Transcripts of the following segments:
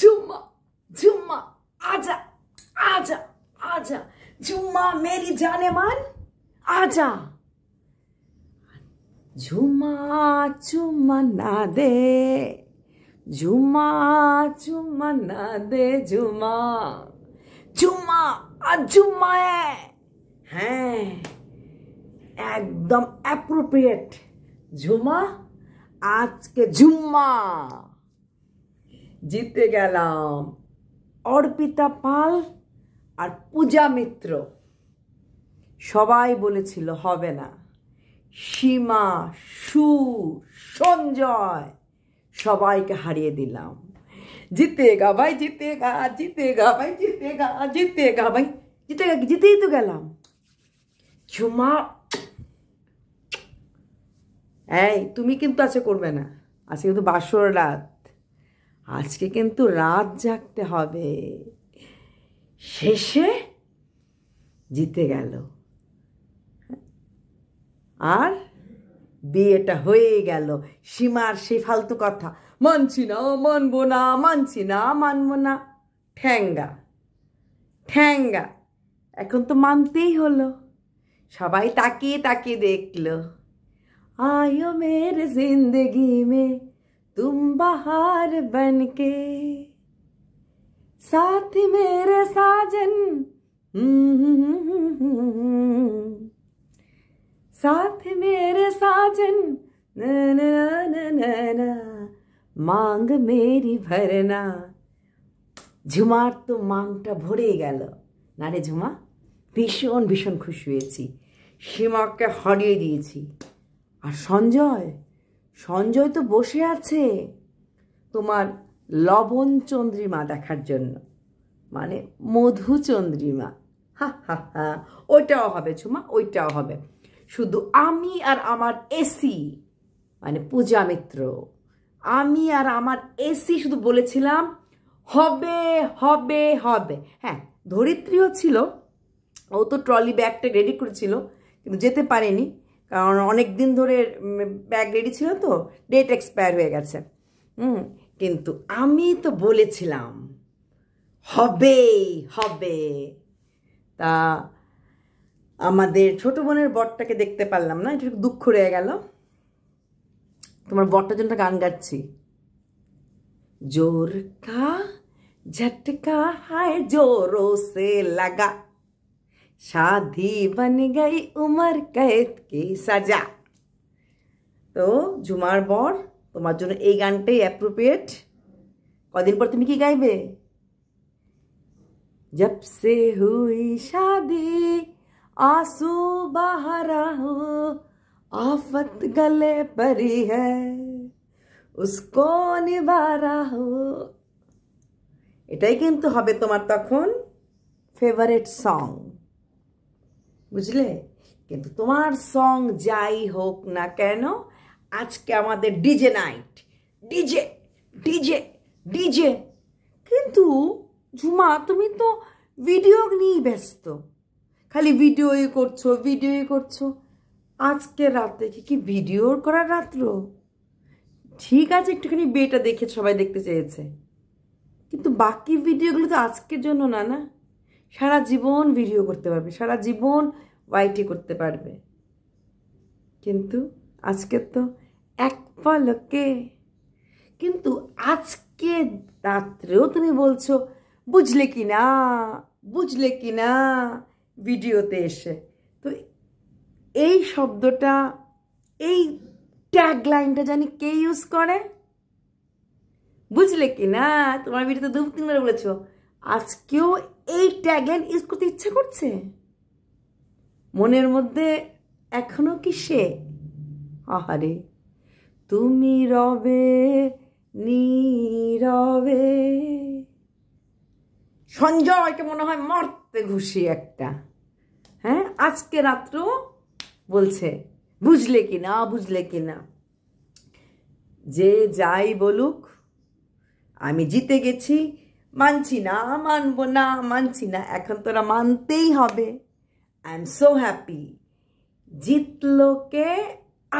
जुम्मा जुम्मा आजा आजा आजा जुम्मा मेरी जाने मान आजा झुमा चुमा ना दे झुमा चुमा ना दे झुमा झुमा अजुमा है हैं एकदम एप्रोप्रिएट झुमा आज के जुम्मा জিতে গেলাম অর্পিতা পাল আর পূজা মিত্র সবাই বলেছিল হবে না সীমা সু সঞ্জয় সবাইকে হারিয়ে দিলাম জিতে গা ভাই জিতে গা ভাই জিতে গা ভাই গা জিতেই তো গেলাম ঝুমা এই তুমি কিন্তু আছে করবে না আজকে কিন্তু বাসর রাত আজকে কিন্তু রাত জাগতে হবে শেষে জিতে গেল আর বিয়েটা হয়ে গেল সীমার সেই ফালতু কথা মানছি না মানবো না মানছি না মানবো না ঠ্যাঙ্গা ঠ্যাঙ্গা এখন তো মানতেই হলো সবাই তাকিয়ে তাকিয়ে দেখলো আয়ো মেরে জিন্দগি মে तुम बहार बन के साथ मेरे साजन साथ मेरे साजन ना ना ना ना ना মাং মেরি ভরে না ঝুমার তো মাংটা ভরে গেল না রে ঝুমা ভীষণ ভীষণ খুশি হয়েছি সীমাকে হারিয়ে দিয়েছি আর সঞ্জয় সঞ্জয় তো বসে আছে তোমার লবণ চন্দ্রিমা দেখার জন্য মানে মধু চন্দ্রিমা হা হা হা ওইটাও হবে ছুমা ওইটাও হবে শুধু আমি আর আমার এসি মানে পূজা মিত্র আমি আর আমার এসি শুধু বলেছিলাম হবে হবে হবে হ্যাঁ ধরিত্রীও ছিল ও তো ট্রলি ব্যাগটা রেডি করেছিল কিন্তু যেতে পারেনি কারণ অনেক দিন ধরে ব্যাগ রেডি ছিল তো ডেট এক্সপায়ার হয়ে গেছে হুম কিন্তু আমি তো বলেছিলাম হবে হবে তা আমাদের ছোট বোনের বটটাকে দেখতে পারলাম না এটা দুঃখ রয়ে গেল তোমার বরটার জন্য গান গাচ্ছি জোর কা ঝটকা হায় জোর সে লাগা शादी बन गई उमर कैद की सजा तो झुमार बर तुम्हारे गानटे एप्रोप्रिएट कदिन पर तुम्हें कि गाइबे जब से हुई शादी आंसू बहरा आफत गले परी है उसको निभारा हो ये क्यों तुम तक फेवरेट सॉन्ग বুঝলে কিন্তু তোমার সং যাই হোক না কেন আজকে আমাদের DJ night DJ DJ DJ কিন্তু ঝুমা তুমি তো ভিডিও নিয়েই ব্যস্ত খালি ভিডিওই করছো ভিডিওই করছো আজকে রাতে কি কি ভিডিও করার রাত্র ঠিক আছে একটুখানি বিয়েটা দেখে সবাই দেখতে চেয়েছে কিন্তু বাকি ভিডিওগুলো তো আজকের জন্য না না সারা জীবন ভিডিও করতে পারবে সারা জীবন ওয়াইটি করতে পারবে কিন্তু আজকে তো এক পলকে কিন্তু আজকে রাত্রেও তুমি বলছো বুঝলে কি না বুঝলে কি না ভিডিওতে এসে তো এই শব্দটা এই ট্যাগ লাইনটা জানি কে ইউজ করে বুঝলে কি না তোমার ভিডিওতে দু তিনবার বলেছো আজকেও এই অ্যান্ড ইউজ করতে ইচ্ছা করছে মনের মধ্যে এখনো কি সে আহারে তুমি রবে নীরবে সঞ্জয়কে মনে হয় মরতে ঘুষি একটা হ্যাঁ আজকে রাত্র বলছে বুঝলে কি না বুঝলে কি না যে যাই বলুক আমি জিতে গেছি মানছি না মানব না মানছি না এখন তোরা মানতেই হবে আই এম সো হ্যাপি জিতল কে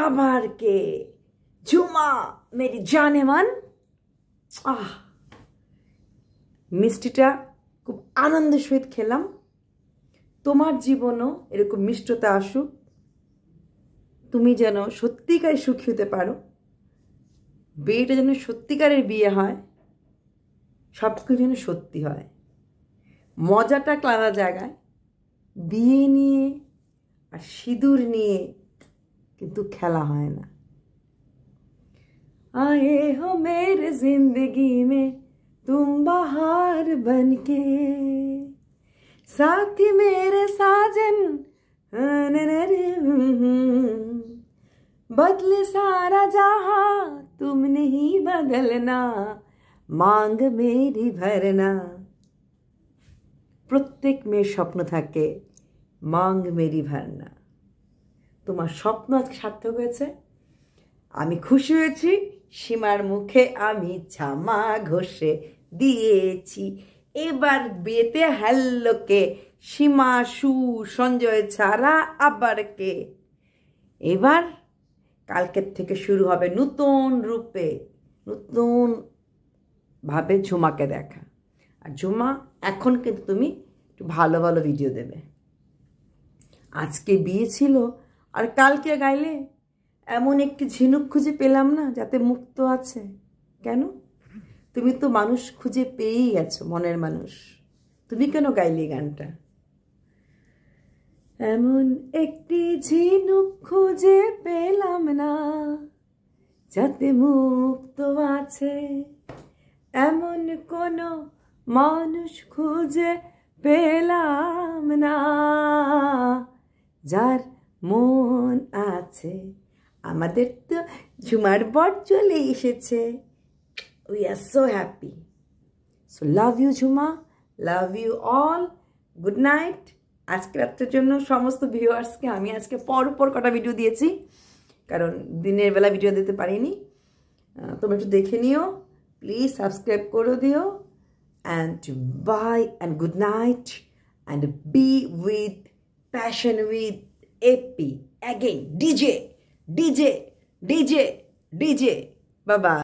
আবার কে ঝুমা মেরি জানে মান আহ মিষ্টিটা খুব আনন্দের সহিত খেলাম তোমার জীবনও এরকম মিষ্টতা আসুক তুমি যেন সত্যিকারে সুখী হতে পারো বিয়েটা যেন সত্যিকারের বিয়ে হয় সব কিছু যেন সত্যি হয় মজাটা ক্লারা জায়গায় বিয়ে নিয়ে আর সিঁদুর নিয়ে কিন্তু খেলা হয় না आए हो मेरे जिंदगी में तुम बहार बन के साथी मेरे साजन बदले सारा जहां तुम नहीं बदलना মাঙ্গ মেরি ভরনা প্রত্যেক মেয়ের স্বপ্ন থাকে মাং মেরি ভরনা তোমার স্বপ্ন আজকে সার্থক হয়েছে আমি খুশি হয়েছি সীমার মুখে আমি জামা ঘষে দিয়েছি এবার বেতে হ্যাল্লোকে সীমা সু সঞ্জয় ছাড়া আবার কে এবার কালকের থেকে শুরু হবে নতুন রূপে নতুন ভাবে ঝুমাকে দেখা আর ঝুমা এখন কিন্তু তুমি একটু ভালো ভালো ভিডিও দেবে আজকে বিয়ে ছিল আর কালকে গাইলে এমন একটি ঝিনুক খুঁজে পেলাম না যাতে মুক্ত আছে কেন তুমি তো মানুষ খুঁজে পেয়েই গেছো মনের মানুষ তুমি কেন গাইলি গানটা এমন একটি ঝিনুক খুঁজে পেলাম না যাতে মুক্ত আছে এমন কোন মানুষ খুঁজে পেলাম না যার মন আছে আমাদের তো ঝুমার বট চলে এসেছে we are so happy so love you Jhuma love you all good night আজকে রাত্রের জন্য সমস্ত ভিউয়ার্সকে আমি আজকে পর পর কটা ভিডিও দিয়েছি কারণ দিনের বেলা ভিডিও দিতে পারিনি তোমরা একটু দেখে নিও Please subscribe করে দিও and bye and good night and be with passion with AP again DJ DJ DJ DJ bye bye